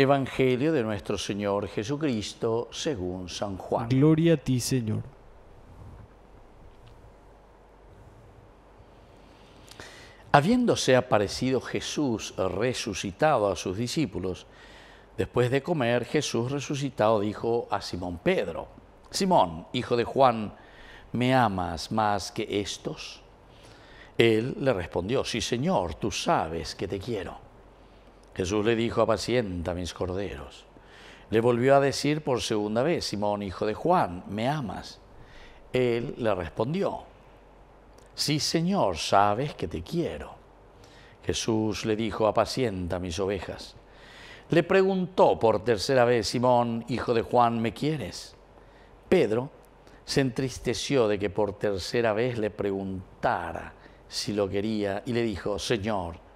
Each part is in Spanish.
Evangelio de nuestro Señor Jesucristo según San Juan. Gloria a ti, Señor. Habiéndose aparecido Jesús resucitado a sus discípulos, después de comer, Jesús resucitado dijo a Simón Pedro, Simón, hijo de Juan, ¿me amas más que estos? Él le respondió, sí Señor, tú sabes que te quiero. Jesús le dijo, apacienta mis corderos. Le volvió a decir por segunda vez, Simón, hijo de Juan, ¿me amas? Él le respondió, sí Señor, sabes que te quiero. Jesús le dijo, apacienta mis ovejas. Le preguntó por tercera vez, Simón, hijo de Juan, ¿me quieres? Pedro se entristeció de que por tercera vez le preguntara si lo quería y le dijo, Señor,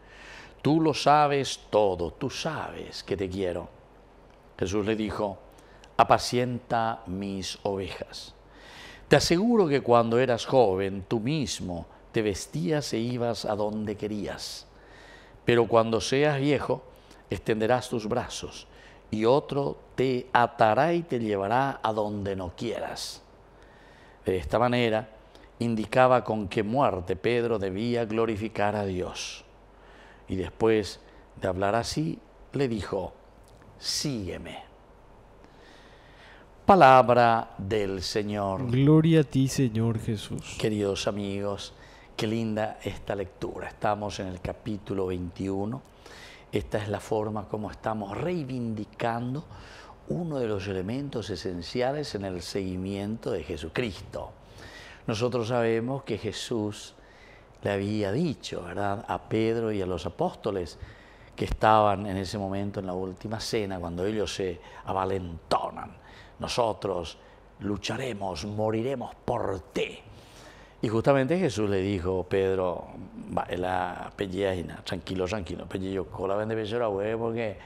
tú lo sabes todo, tú sabes que te quiero. Jesús le dijo, apacienta mis ovejas. Te aseguro que cuando eras joven tú mismo te vestías e ibas a donde querías. Pero cuando seas viejo, extenderás tus brazos y otro te atará y te llevará a donde no quieras. De esta manera indicaba con qué muerte Pedro debía glorificar a Dios y después de hablar así, le dijo, sígueme. Palabra del Señor. Gloria a ti, Señor Jesús. Queridos amigos, qué linda esta lectura. Estamos en el capítulo 21. Esta es la forma como estamos reivindicando uno de los elementos esenciales en el seguimiento de Jesucristo. Nosotros sabemos que Jesús le había dicho, ¿verdad?, a Pedro y a los apóstoles que estaban en ese momento en la última cena, cuando ellos se avalentonan. Nosotros lucharemos, moriremos por ti. Y justamente Jesús le dijo, Pedro, va, la pelleja, tranquilo, tranquilo, pellejo, cola vende a huevo, porque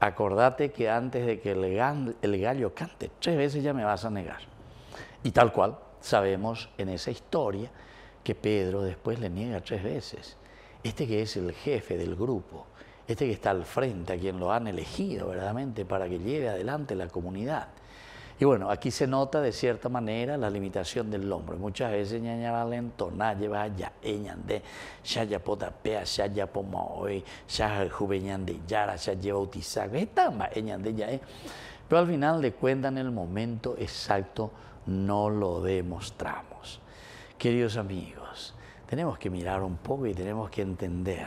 acordate que antes de que el, el gallo cante, tres veces ya me vas a negar. Y tal cual, sabemos en esa historia que Pedro después le niega tres veces. Este que es el jefe del grupo, este que está al frente, a quien lo han elegido verdaderamente para que lleve adelante la comunidad. Y bueno, aquí se nota de cierta manera la limitación del hombre. Muchas veces ñaña eh, ya ya potapea, ya ya eh, yara, ya lleva eh, ya Pero al final de cuentas, en el momento exacto, no lo demostramos queridos amigos, tenemos que mirar un poco y tenemos que entender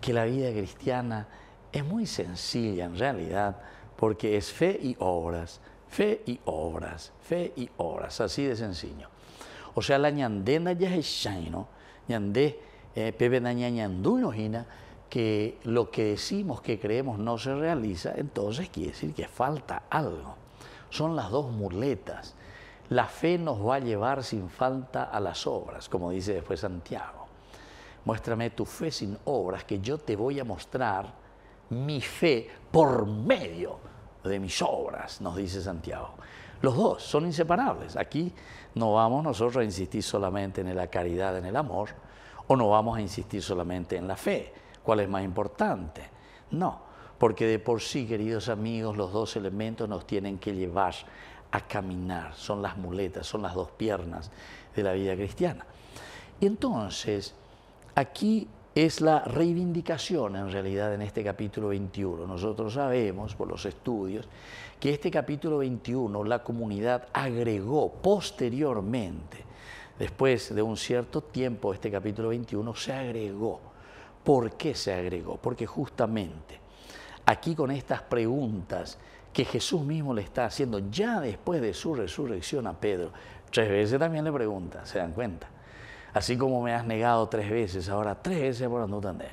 que la vida cristiana es muy sencilla en realidad, porque es fe y obras, fe y obras, fe y obras, así de sencillo. O sea, la ñandena ya es ñandé, eh, pepe que lo que decimos que creemos no se realiza, entonces quiere decir que falta algo. Son las dos muletas la fe nos va a llevar sin falta a las obras, como dice después Santiago. Muéstrame tu fe sin obras, que yo te voy a mostrar mi fe por medio de mis obras, nos dice Santiago. Los dos son inseparables. Aquí no vamos nosotros a insistir solamente en la caridad, en el amor, o no vamos a insistir solamente en la fe. ¿Cuál es más importante? No, porque de por sí, queridos amigos, los dos elementos nos tienen que llevar a caminar, son las muletas, son las dos piernas de la vida cristiana. Y entonces, aquí es la reivindicación en realidad en este capítulo 21. Nosotros sabemos por los estudios que este capítulo 21 la comunidad agregó posteriormente, después de un cierto tiempo este capítulo 21 se agregó. ¿Por qué se agregó? Porque justamente aquí con estas preguntas que Jesús mismo le está haciendo ya después de su resurrección a Pedro. Tres veces también le pregunta, se dan cuenta. Así como me has negado tres veces, ahora tres veces por no entender.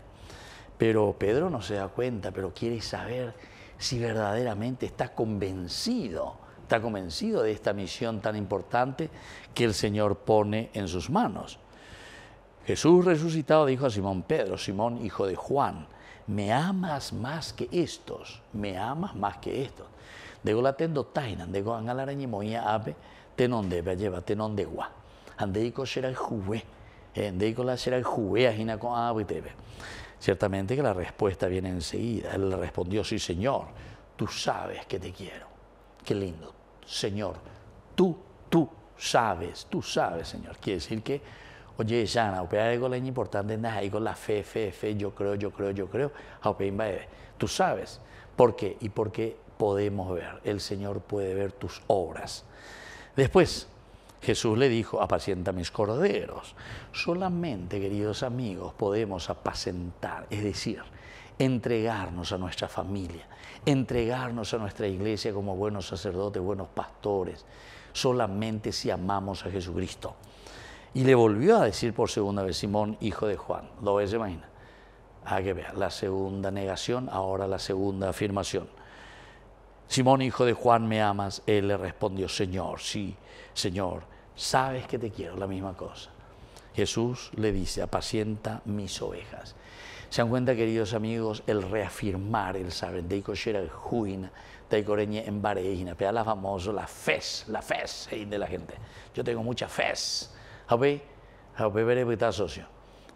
Pero Pedro no se da cuenta, pero quiere saber si verdaderamente está convencido, está convencido de esta misión tan importante que el Señor pone en sus manos. Jesús resucitado dijo a Simón Pedro, Simón hijo de Juan, me amas más que estos, me amas más que estos. tainan, ape, será el juve, eh, la será el juve, Ciertamente que la respuesta viene enseguida. Él le respondió, sí señor, tú sabes que te quiero. Qué lindo, señor, tú, tú sabes, tú sabes, señor. Quiere decir que Oye, Shana, opea algo importante ahí con la fe, fe, fe, yo creo, yo creo, yo creo. Tú sabes. ¿Por qué? Y porque podemos ver. El Señor puede ver tus obras. Después, Jesús le dijo, apacienta mis corderos. Solamente, queridos amigos, podemos apacentar, es decir, entregarnos a nuestra familia, entregarnos a nuestra iglesia como buenos sacerdotes, buenos pastores, solamente si amamos a Jesucristo. Y le volvió a decir por segunda vez, Simón, hijo de Juan. ¿Lo ves, imagina. Ah, que ver, la segunda negación, ahora la segunda afirmación. Simón, hijo de Juan, ¿me amas? Él le respondió, Señor, sí, Señor, sabes que te quiero, la misma cosa. Jesús le dice, apacienta mis ovejas. Se dan cuenta, queridos amigos, el reafirmar el saber de el Juina, de en Bareina, la famoso, la fe, la fe de la gente. Yo tengo mucha fe pues, está socio.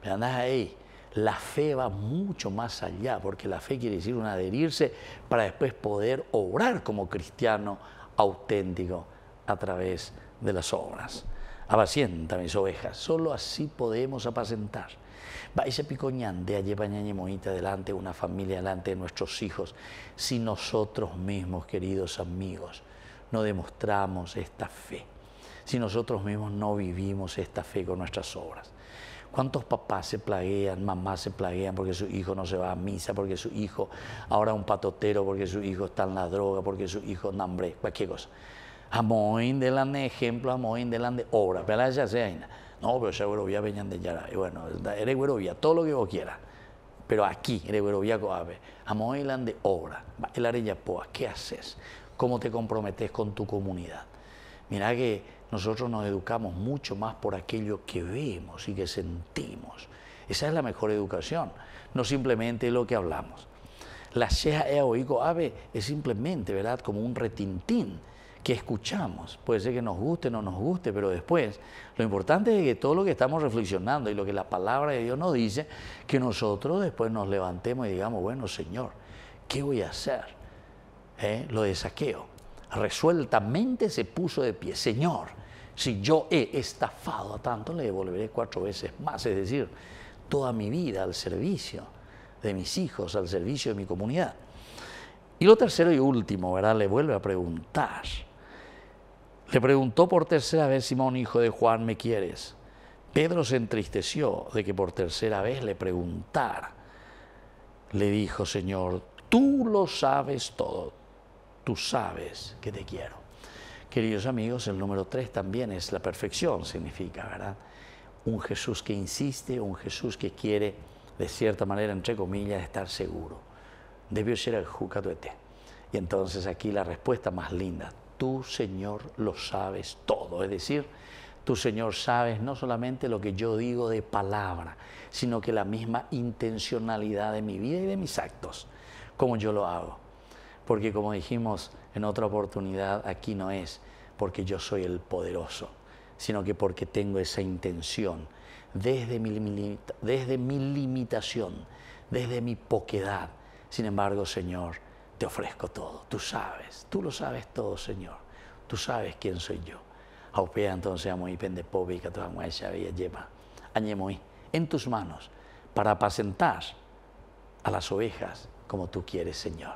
Pero ahí. La fe va mucho más allá, porque la fe quiere decir un adherirse para después poder obrar como cristiano auténtico a través de las obras. Apacienta mis ovejas, solo así podemos apacentar. de allí lleva moita delante, una familia delante de nuestros hijos, si nosotros mismos, queridos amigos, no demostramos esta fe si nosotros mismos no vivimos esta fe con nuestras obras? ¿Cuántos papás se plaguean, mamás se plaguean porque su hijo no se va a misa, porque su hijo ahora es un patotero, porque su hijo está en la droga, porque su hijo no hambre, cualquier cosa? Amoín de ejemplo, amoín de de obra, pero ya No, pero ya güerovía, veñan de yara. Y bueno, eres güerovía, todo lo que vos quieras. Pero aquí, eres güerovía, coabe. Amoín de obra, el arella poa, ¿qué haces? ¿Cómo te comprometes con tu comunidad? Mira que nosotros nos educamos mucho más por aquello que vemos y que sentimos. Esa es la mejor educación, no simplemente lo que hablamos. La e oigo Ave es simplemente, ¿verdad?, como un retintín que escuchamos. Puede ser que nos guste, no nos guste, pero después lo importante es que todo lo que estamos reflexionando y lo que la palabra de Dios nos dice, que nosotros después nos levantemos y digamos, bueno, Señor, ¿qué voy a hacer? ¿Eh? Lo de saqueo. Resueltamente se puso de pie, Señor, si yo he estafado a tanto, le devolveré cuatro veces más, es decir, toda mi vida al servicio de mis hijos, al servicio de mi comunidad. Y lo tercero y último, ¿verdad? Le vuelve a preguntar. Le preguntó por tercera vez, Simón, hijo de Juan, ¿me quieres? Pedro se entristeció de que por tercera vez le preguntara. Le dijo, Señor, tú lo sabes todo, tú sabes que te quiero. Queridos amigos, el número tres también es la perfección, significa, ¿verdad? Un Jesús que insiste, un Jesús que quiere, de cierta manera, entre comillas, estar seguro. Debió ser el Jucatuete. Y entonces aquí la respuesta más linda, tú Señor lo sabes todo, es decir, tú Señor sabes no solamente lo que yo digo de palabra, sino que la misma intencionalidad de mi vida y de mis actos, como yo lo hago porque como dijimos en otra oportunidad, aquí no es porque yo soy el poderoso, sino que porque tengo esa intención, desde mi, desde mi limitación, desde mi poquedad. Sin embargo, Señor, te ofrezco todo, tú sabes, tú lo sabes todo, Señor, tú sabes quién soy yo. Aupea entonces a muy pende toda mujer lleva, añemoí, en tus manos, para apacentar a las ovejas como tú quieres, Señor.